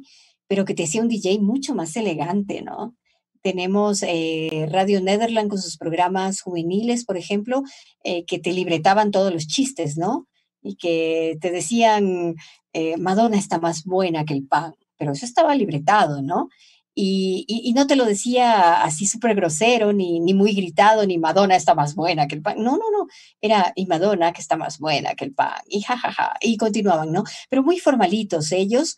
pero que te hacía un DJ mucho más elegante, ¿no? Tenemos eh, Radio Nederland con sus programas juveniles, por ejemplo, que te libretaban todos los chistes, ¿no? y que te decían eh, Madonna está más buena que el pan, pero eso estaba libretado, ¿no? Y, no te lo decía así súper grosero, ni, muy gritado, ni Madonna está más buena que el pan. No, no, no. Era y Madonna que está más buena que el pan. Y jajaja. Ja, ja. Y continuaban, ¿no? Pero muy formalitos ellos.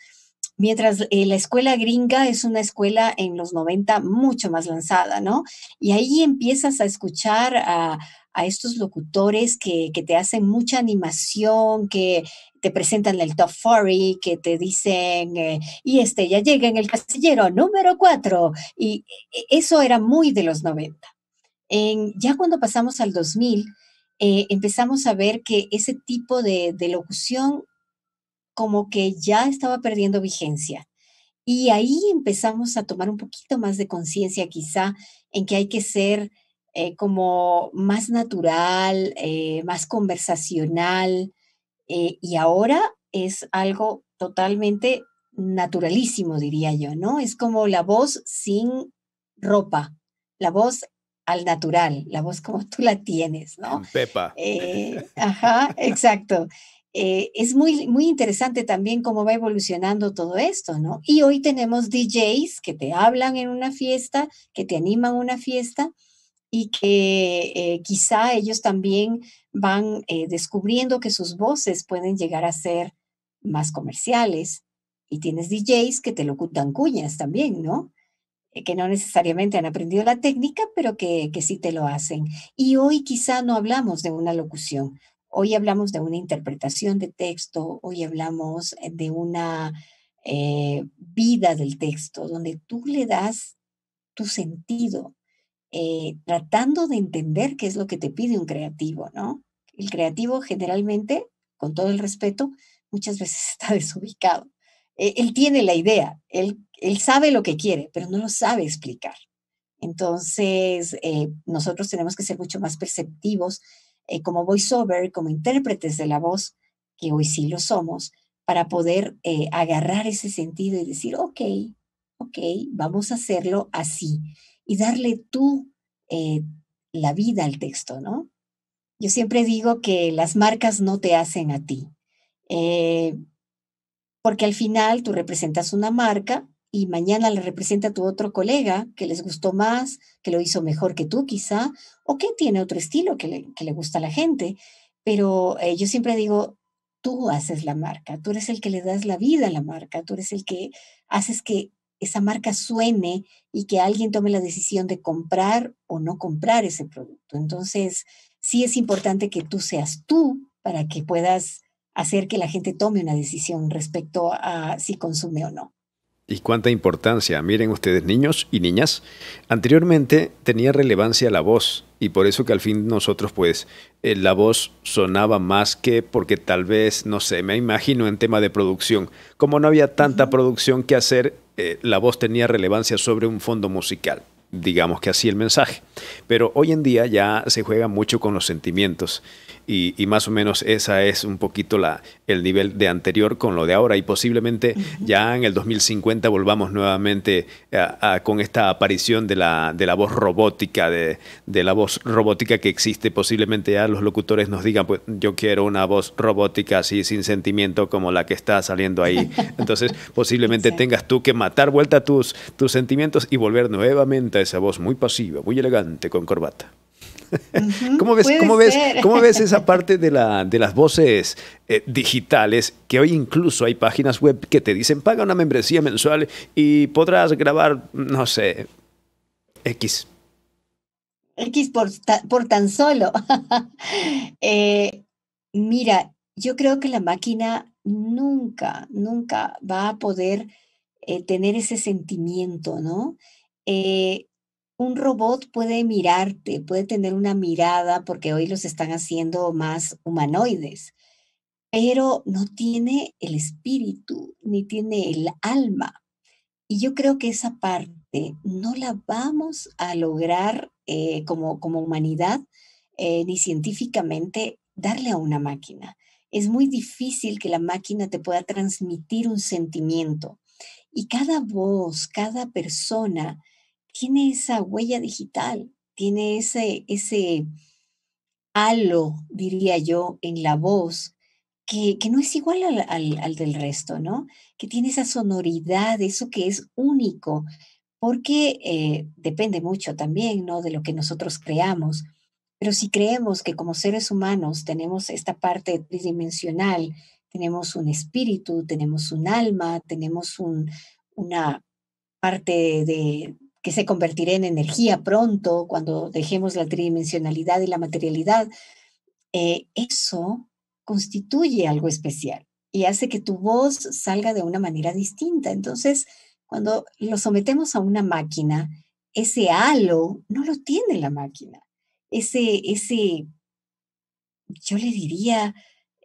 Mientras eh, la escuela gringa es una escuela en los 90 mucho más lanzada, ¿no? Y ahí empiezas a escuchar a, estos locutores que, que, te hacen mucha animación, que te presentan el top 40, que te dicen, eh, y este ya llega en el casillero número 4. Y e, eso era muy de los 90. En, ya cuando pasamos al 2000, eh, empezamos a ver que ese tipo de, locución como que ya estaba perdiendo vigencia. Y ahí empezamos a tomar un poquito más de conciencia quizá en que hay que ser eh, como más natural, más conversacional, eh, y ahora es algo totalmente naturalísimo, diría yo, ¿no? Es como la voz sin ropa, la voz al natural, la voz como tú la tienes, ¿no? Pepa. Eh, ajá, exacto. Eh, es muy, muy interesante también cómo va evolucionando todo esto, ¿no? Y hoy tenemos DJs que te hablan en una fiesta, que te animan una fiesta, y que eh, quizá ellos también van eh, descubriendo que sus voces pueden llegar a ser más comerciales. Y tienes DJs que te locutan cuñas también, ¿no? Eh, que no necesariamente han aprendido la técnica, pero que, que, sí te lo hacen. Y hoy quizá no hablamos de una locución, hoy hablamos de una interpretación de texto, hoy hablamos de una vida del texto, donde tú le das tu sentido, eh, tratando de entender qué es lo que te pide un creativo, ¿no? El creativo generalmente, con todo el respeto, muchas veces está desubicado. E-, él tiene la idea, él, él sabe lo que quiere, pero no lo sabe explicar. Entonces, eh, nosotros tenemos que ser mucho más perceptivos eh, como voiceover, como intérpretes de la voz, que hoy sí lo somos, para poder agarrar ese sentido y decir, ok, ok, vamos a hacerlo así y darle tú eh, la vida al texto, ¿no? Yo siempre digo que las marcas no te hacen a ti, eh, porque al final tú representas una marca y mañana le representa tu otro colega que les gustó más, que lo hizo mejor que tú quizá, o que tiene otro estilo que le, gusta a la gente. Pero eh, yo siempre digo, tú haces la marca, tú eres el que le das la vida a la marca, tú eres el que haces que esa marca suene y que alguien tome la decisión de comprar o no comprar ese producto. Entonces, sí es importante que tú seas tú para que puedas hacer que la gente tome una decisión respecto a si consume o no. Y cuánta importancia, miren ustedes, niños y niñas, anteriormente tenía relevancia la voz y por eso que al fin nosotros pues eh, la voz sonaba más que porque tal vez, no sé, me imagino en tema de producción, como no había tanta producción que hacer, eh, la voz tenía relevancia sobre un fondo musical digamos que así el mensaje. Pero hoy en día ya se juega mucho con los sentimientos y, más o menos esa es un poquito la, el nivel de anterior con lo de ahora y posiblemente ya en el 2050 volvamos nuevamente eh, con esta aparición de la, de la voz robótica, de, de, la voz robótica que existe. Posiblemente ya los locutores nos digan, pues yo quiero una voz robótica así sin sentimiento como la que está saliendo ahí. Entonces posiblemente tengas tú que matar vuelta tus, tus sentimientos y volver nuevamente a esa voz muy pasiva, muy elegante, con corbata. ¿Cómo, ves, cómo, ves, ¿Cómo ves esa parte de, la, de las voces eh, digitales que hoy incluso hay páginas web que te dicen paga una membresía mensual y podrás grabar, no sé, X? X por, tan solo. Eh, mira, yo creo que la máquina nunca, nunca va a poder eh, tener ese sentimiento, ¿no? un robot puede mirarte, puede tener una mirada, porque hoy los están haciendo más humanoides, pero no tiene el espíritu, ni tiene el alma. Y yo creo que esa parte no la vamos a lograr eh, como, como humanidad, eh, ni científicamente, darle a una máquina. Es muy difícil que la máquina te pueda transmitir un sentimiento. Y cada voz, cada persona, tiene esa huella digital, tiene ese, ese halo, diría yo, en la voz, que, no es igual al, del resto, ¿no? Que tiene esa sonoridad, eso que es único, porque eh, depende mucho también, ¿no? De lo que nosotros creamos. Pero si creemos que como seres humanos tenemos esta parte tridimensional, tenemos un espíritu, tenemos un alma, tenemos un, una parte de, que se convertirá en energía pronto cuando dejemos la tridimensionalidad y la materialidad, eh, eso constituye algo especial y hace que tu voz salga de una manera distinta. Entonces, cuando lo sometemos a una máquina, ese halo no lo tiene la máquina. Ese, ese yo le diría,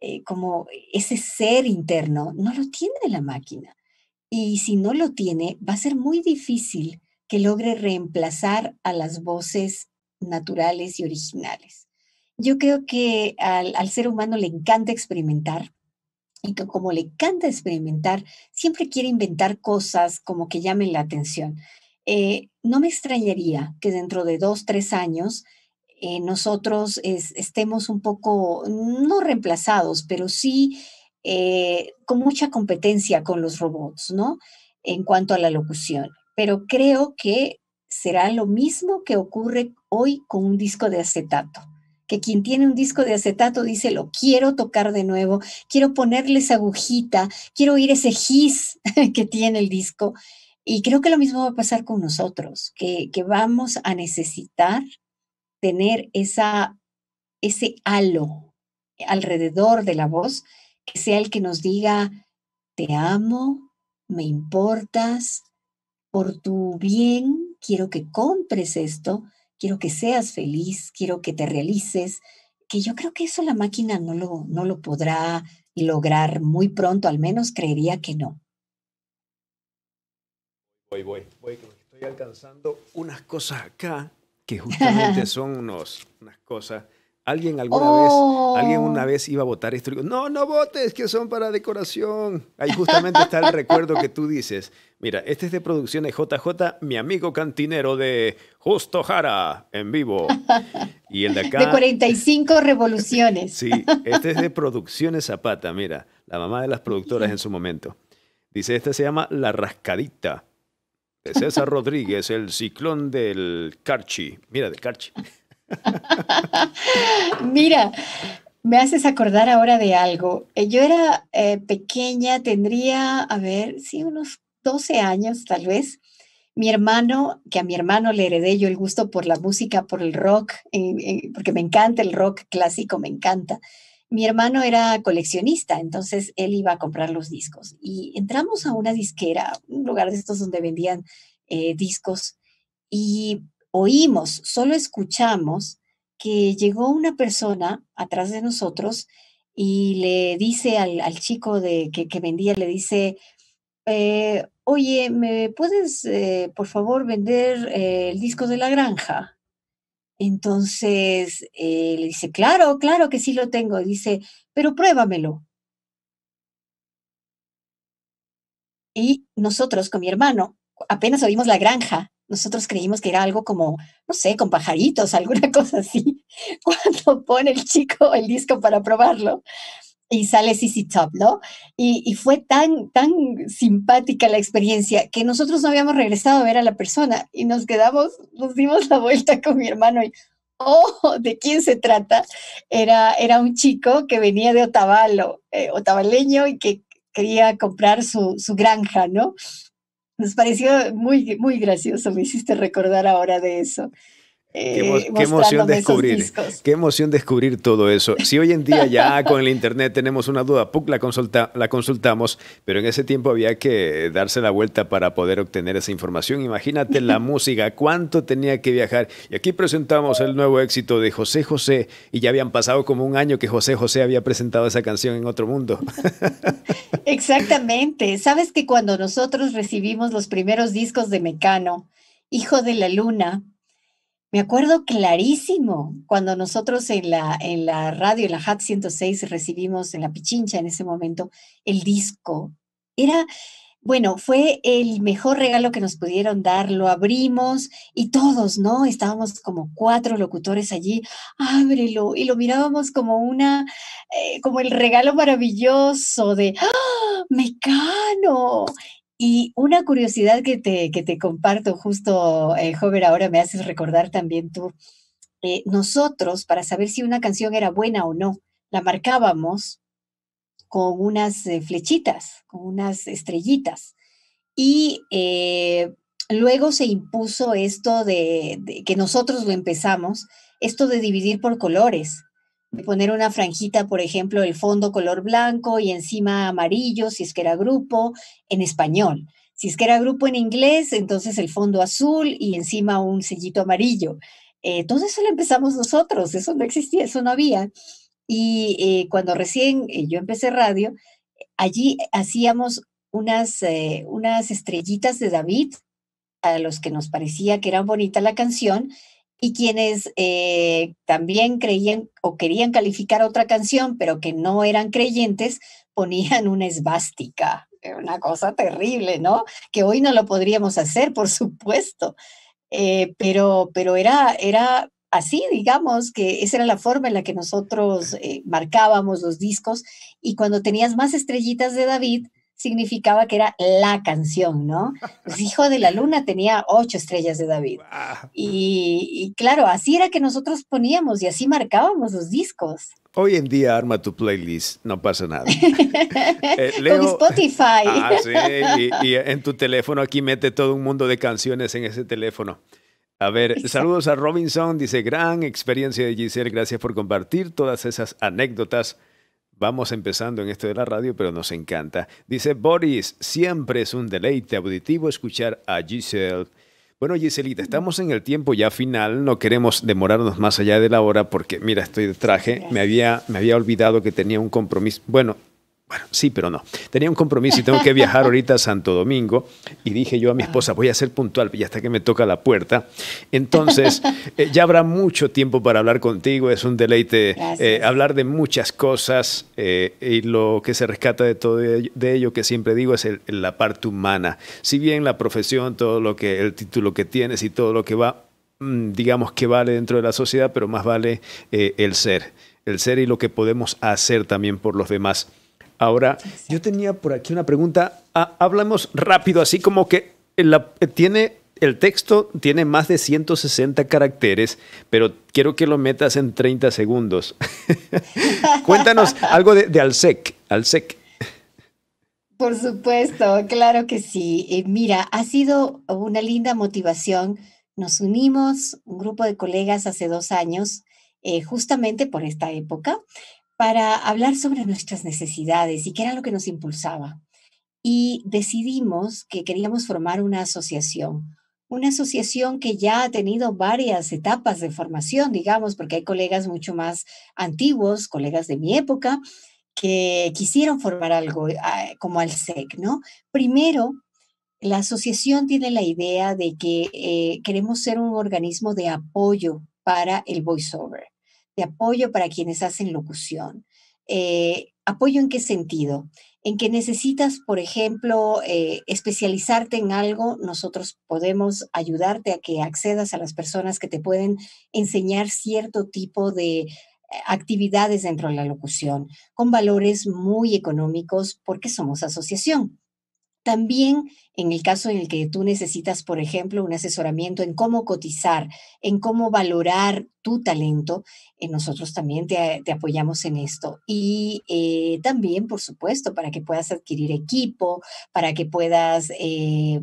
eh, como ese ser interno, no lo tiene la máquina. Y si no lo tiene, va a ser muy difícil que logre reemplazar a las voces naturales y originales. Yo creo que al, ser humano le encanta experimentar, y que como le encanta experimentar, siempre quiere inventar cosas como que llamen la atención. Eh, no me extrañaría que dentro de dos, tres años eh, nosotros estemos un poco, no reemplazados, pero sí eh, con mucha competencia con los robots, ¿no? En cuanto a la locución pero creo que será lo mismo que ocurre hoy con un disco de acetato que quien tiene un disco de acetato dice, lo quiero tocar de nuevo, quiero ponerle esa agujita, quiero oír ese gis que tiene el disco. Y creo que lo mismo va a pasar con nosotros, que, que vamos a necesitar tener esa, ese halo alrededor de la voz, que sea el que nos diga, te amo, me importas, por tu bien, quiero que compres esto, quiero que seas feliz, quiero que te realices, que yo creo que eso la máquina no lo, no lo podrá lograr muy pronto, al menos creería que no. Voy, voy, voy, estoy alcanzando unas cosas acá que justamente son unos, unas cosas Alguien alguna vez, alguien una oh. vez iba a votar esto. No, no votes, que son para decoración. Ahí justamente está el recuerdo que tú dices. Mira, este es de producciones JJ, mi amigo cantinero de Justo Jara, en vivo. Y el de acá. De 45 revoluciones. sí, este es de Producciones Zapata, mira, la mamá de las productoras en su momento. Dice, este se llama La Rascadita. De César Rodríguez, el ciclón del Carchi. Mira, del Carchi. Mira, me haces acordar ahora de algo. Eh, yo era eh, pequeña, tendría, a ver, sí, unos 12 años tal vez. Mi hermano, que a mi hermano le heredé yo el gusto por la música, por el rock, eh, porque me encanta el rock clásico, me encanta. Mi hermano era coleccionista, entonces él iba a comprar los discos. Y entramos a una disquera, un lugar de estos donde vendían discos, y oímos, solo escuchamos que llegó una persona atrás de nosotros y le dice al, chico de, que, vendía, le dice, eh, oye, ¿me puedes, eh, por favor, vender eh, el disco de la granja? Entonces le dice, claro, claro que sí lo tengo. Dice, pero pruébamelo. Y nosotros con mi hermano apenas oímos la granja nosotros creímos que era algo como, no sé, con pajaritos, alguna cosa así. Cuando pone el chico el disco para probarlo y sale CC Top, ¿no? Y, fue tan, tan simpática la experiencia que nosotros no habíamos regresado a ver a la persona y nos quedamos, nos dimos la vuelta con mi hermano y, oh, ¿de quién se trata? Era, era un chico que venía de Otavalo, eh, otavaleño, y que quería comprar su, su granja, ¿no? Nos pareció muy, muy gracioso, me hiciste recordar ahora de eso. Qué, eh, emoción descubrir. Qué emoción descubrir todo eso. Si hoy en día ya con el internet tenemos una duda, la, la consultamos, pero en ese tiempo había que darse la vuelta para poder obtener esa información. Imagínate la música, cuánto tenía que viajar. Y aquí presentamos el nuevo éxito de José José y ya habían pasado como un año que José José había presentado esa canción en otro mundo. Exactamente. Sabes que cuando nosotros recibimos los primeros discos de Mecano, Hijo de la Luna, me acuerdo clarísimo cuando nosotros en la, en la radio, en la HAT 106, recibimos en la Pichincha en ese momento el disco. Era, bueno, fue el mejor regalo que nos pudieron dar. Lo abrimos y todos, ¿no? Estábamos como cuatro locutores allí. Ábrelo y lo mirábamos como una, eh, como el regalo maravilloso de ¡Ah, Mecano. Y una curiosidad que te, que te comparto justo, eh, Jover, ahora me haces recordar también tú. Eh, nosotros, para saber si una canción era buena o no, la marcábamos con unas eh, flechitas, con unas estrellitas. Y luego se impuso esto de, que nosotros lo empezamos, esto de dividir por colores poner una franjita, por ejemplo, el fondo color blanco y encima amarillo, si es que era grupo, en español. Si es que era grupo en inglés, entonces el fondo azul y encima un sellito amarillo. Eh, todo eso lo empezamos nosotros, eso no existía, eso no había. Y eh, cuando recién eh, yo empecé radio, allí hacíamos unas, eh, unas estrellitas de David a los que nos parecía que era bonita la canción y quienes eh, también creían o querían calificar otra canción, pero que no eran creyentes, ponían una esvástica, eh, una cosa terrible, ¿no? Que hoy no lo podríamos hacer, por supuesto, eh, pero, pero era, era así, digamos, que esa era la forma en la que nosotros marcábamos los discos y cuando tenías más estrellitas de David, significaba que era la canción, ¿no? Pues, Hijo de la Luna tenía ocho estrellas de David. Y, claro, así era que nosotros poníamos y así marcábamos los discos. Hoy en día arma tu playlist, no pasa nada. Eh, Con Spotify. ah, sí, y, en tu teléfono aquí mete todo un mundo de canciones en ese teléfono. A ver, saludos a Robinson, dice gran experiencia de Giselle, gracias por compartir todas esas anécdotas Vamos empezando en esto de la radio, pero nos encanta. Dice Boris, siempre es un deleite auditivo escuchar a Giselle. Bueno, Giselita, estamos en el tiempo ya final, no queremos demorarnos más allá de la hora porque, mira, estoy de traje, me había, me había olvidado que tenía un compromiso. Bueno, bueno, sí, pero no. Tenía un compromiso y tengo que viajar ahorita a Santo Domingo. Y dije yo a mi esposa, voy a ser puntual, y hasta que me toca la puerta. Entonces, eh, ya habrá mucho tiempo para hablar contigo. Es un deleite eh, hablar de muchas cosas. Eh, y lo que se rescata de todo de ello que siempre digo, es la parte humana. Si bien la profesión, todo lo que, el título que tienes y todo lo que va, mm, digamos que vale dentro de la sociedad, pero más vale el ser. El ser y lo que podemos hacer también por los demás. Ahora, yo tenía por aquí una pregunta. Ah, hablamos rápido, así como que tiene el texto tiene más de 160 caracteres, pero quiero que lo metas en 30 segundos. Cuéntanos algo de, de Alsec. Alsec. Por supuesto, claro que sí. Eh, mira, ha sido una linda motivación. Nos unimos, un grupo de colegas, hace dos años, eh, justamente por esta época, para hablar sobre nuestras necesidades y qué era lo que nos impulsaba. Y decidimos que queríamos formar una asociación, una asociación que ya ha tenido varias etapas de formación, digamos, porque hay colegas mucho más antiguos, colegas de mi época, que quisieron formar algo ah, como al SEC, e ¿no? Primero, la asociación tiene la idea de que eh, queremos ser un organismo de apoyo para el voiceover de apoyo para quienes hacen locución. Eh, ¿Apoyo en qué sentido? En que necesitas, por ejemplo, eh, especializarte en algo, nosotros podemos ayudarte a que accedas a las personas que te pueden enseñar cierto tipo de eh, actividades dentro de la locución, con valores muy económicos, porque somos asociación. También en el caso en el que tú necesitas, por ejemplo, un asesoramiento en cómo cotizar, en cómo valorar tu talento, eh, nosotros también te, apoyamos en esto. Y eh, también, por supuesto, para que puedas adquirir equipo, para que puedas eh,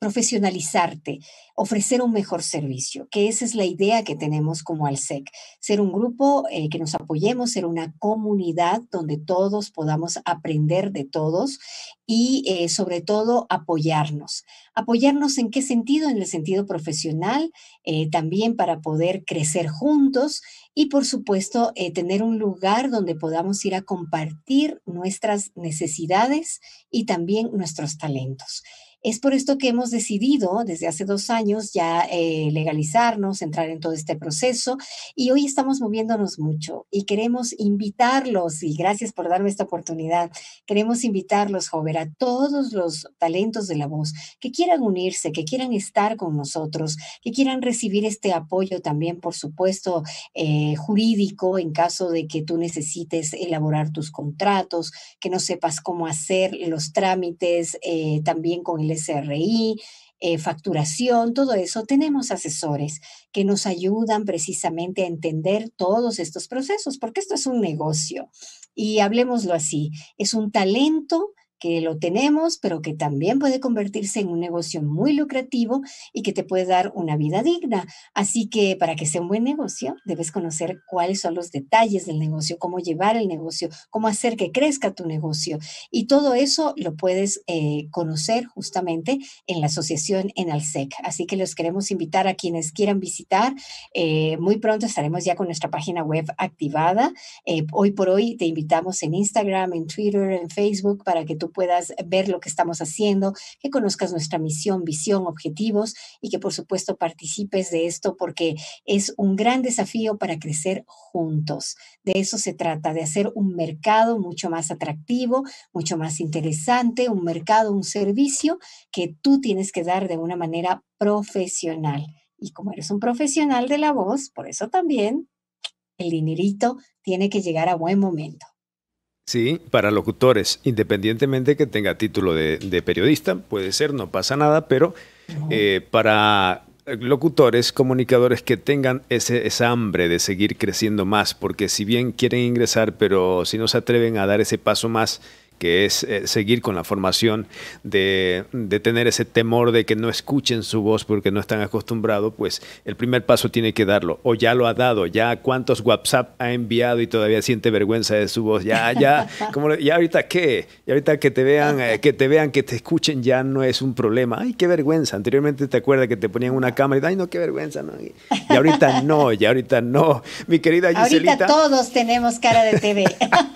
profesionalizarte, ofrecer un mejor servicio, que esa es la idea que tenemos como ALSEC, ser un grupo eh, que nos apoyemos, ser una comunidad donde todos podamos aprender de todos y eh, sobre todo apoyarnos. Apoyarnos en qué sentido? En el sentido profesional, eh, también para poder crecer juntos y por supuesto tener un lugar donde podamos ir a compartir nuestras necesidades y también nuestros talentos. Es por esto que hemos decidido desde hace dos años ya eh, legalizarnos, entrar en todo este proceso y hoy estamos moviéndonos mucho y queremos invitarlos, y gracias por darme esta oportunidad, queremos invitarlos, Jover, a todos los talentos de la voz que quieran unirse, que quieran estar con nosotros, que quieran recibir este apoyo también, por supuesto, eh, jurídico en caso de que tú necesites elaborar tus contratos, que no sepas cómo hacer los trámites, eh, también con el SRI, eh, facturación, todo eso, tenemos asesores que nos ayudan precisamente a entender todos estos procesos, porque esto es un negocio. Y hablemoslo así, es un talento que lo tenemos, pero que también puede convertirse en un negocio muy lucrativo y que te puede dar una vida digna. Así que para que sea un buen negocio, debes conocer cuáles son los detalles del negocio, cómo llevar el negocio, cómo hacer que crezca tu negocio. Y todo eso lo puedes eh, conocer justamente en la asociación en Alsec. Así que los queremos invitar a quienes quieran visitar. Eh, muy pronto estaremos ya con nuestra página web activada. Eh, hoy por hoy te invitamos en Instagram, en Twitter, en Facebook para que tú puedas ver lo que estamos haciendo, que conozcas nuestra misión, visión, objetivos y que por supuesto participes de esto porque es un gran desafío para crecer juntos. De eso se trata, de hacer un mercado mucho más atractivo, mucho más interesante, un mercado, un servicio que tú tienes que dar de una manera profesional. Y como eres un profesional de la voz, por eso también el dinerito tiene que llegar a buen momento. Sí, para locutores, independientemente que tenga título de, periodista, puede ser, no pasa nada, pero eh, para eh, locutores, comunicadores que tengan ese, esa hambre de seguir creciendo más, porque si bien quieren ingresar, pero si no se atreven a dar ese paso más, que es eh, seguir con la formación de, de, tener ese temor de que no escuchen su voz porque no están acostumbrados, pues el primer paso tiene que darlo, o ya lo ha dado, ya cuántos WhatsApp ha enviado y todavía siente vergüenza de su voz, ya, ya, como, ya ahorita qué, ¿Y ahorita que te vean, eh, que te vean, que te escuchen, ya no es un problema, ay, qué vergüenza, anteriormente te acuerdas que te ponían una cámara y, ay, no, qué vergüenza, y, ahorita no, y ahorita no, mi querida Giselita. Ahorita todos tenemos cara de TV.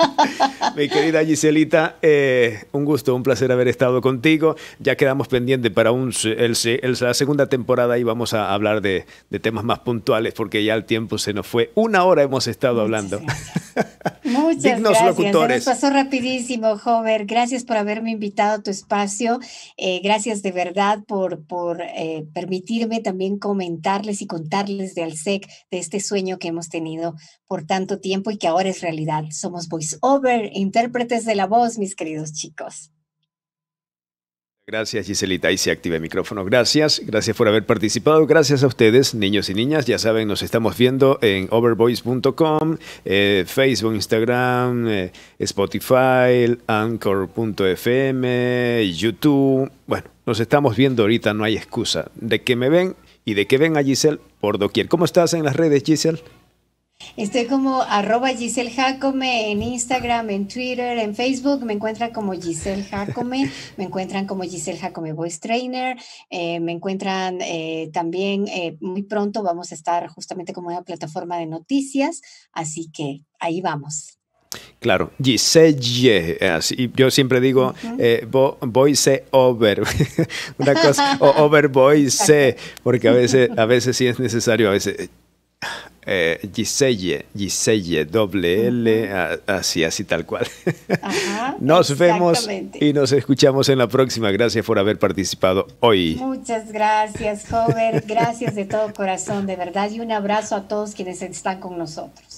mi querida Giselita, eh, un gusto, un placer haber estado contigo. Ya quedamos pendiente para un, la segunda temporada y vamos a hablar de, temas más puntuales porque ya el tiempo se nos fue. Una hora hemos estado hablando. Muchas gracias. nos pasó rapidísimo, Jover, Gracias por haberme invitado a tu espacio. Eh, gracias de verdad por, por eh, permitirme también comentarles y contarles de Alsec, de este sueño que hemos tenido por tanto tiempo y que ahora es realidad. Somos over intérpretes de la voz, queridos chicos. Gracias Giselita, y se activa el micrófono. Gracias, gracias por haber participado. Gracias a ustedes, niños y niñas. Ya saben, nos estamos viendo en overboys.com eh, Facebook, Instagram, eh, Spotify, anchor.fm, YouTube. Bueno, nos estamos viendo ahorita, no hay excusa. De que me ven y de que ven a Giselle por doquier. ¿Cómo estás en las redes, Giselle? Estoy como arroba Giselle Jacome en Instagram, en Twitter, en Facebook. Me encuentran como Giselle Jacome, me encuentran como Giselle Jacome Voice Trainer, eh, me encuentran eh, también eh, muy pronto vamos a estar justamente como una plataforma de noticias, así que ahí vamos. Claro, Giselle, yo siempre digo voice over, una cosa, over voice, porque a veces, a veces sí es necesario, a veces eh, Giselle, Giselle, doble L, así, así tal cual. nos vemos y nos escuchamos en la próxima. Gracias por haber participado hoy. Muchas gracias, joven. Gracias de todo corazón, de verdad. Y un abrazo a todos quienes están con nosotros.